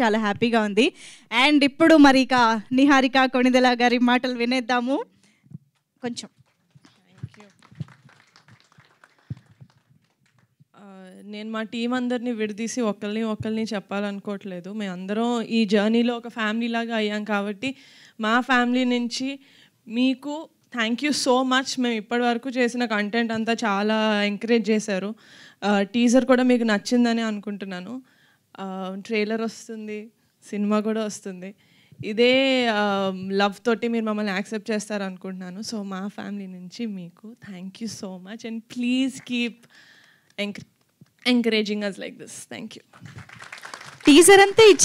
చాలా హ్యాపీగా ఉంది అండ్ ఇప్పుడు మరి ఇక నిహారిక కొణిదెల గారి మాటలు వినేద్దాము కొంచెం నేను మా టీం అందరినీ విడదీసి ఒకరిని ఒకరిని చెప్పాలనుకోవట్లేదు మేమందరం ఈ జర్నీలో ఒక ఫ్యామిలీ లాగా అయ్యాం కాబట్టి మా ఫ్యామిలీ నుంచి మీకు థ్యాంక్ యూ సో మచ్ మేము ఇప్పటి వరకు చేసిన కంటెంట్ అంతా చాలా ఎంకరేజ్ చేశారు టీజర్ కూడా మీకు నచ్చిందని అనుకుంటున్నాను ట్రైలర్ వస్తుంది సినిమా కూడా వస్తుంది ఇదే లవ్ తోటి మీరు మమ్మల్ని యాక్సెప్ట్ చేస్తారు అనుకుంటున్నాను సో మా ఫ్యామిలీ నుంచి మీకు thank you so much and please keep encouraging us like this thank you teaser అంతా ఇచ్చే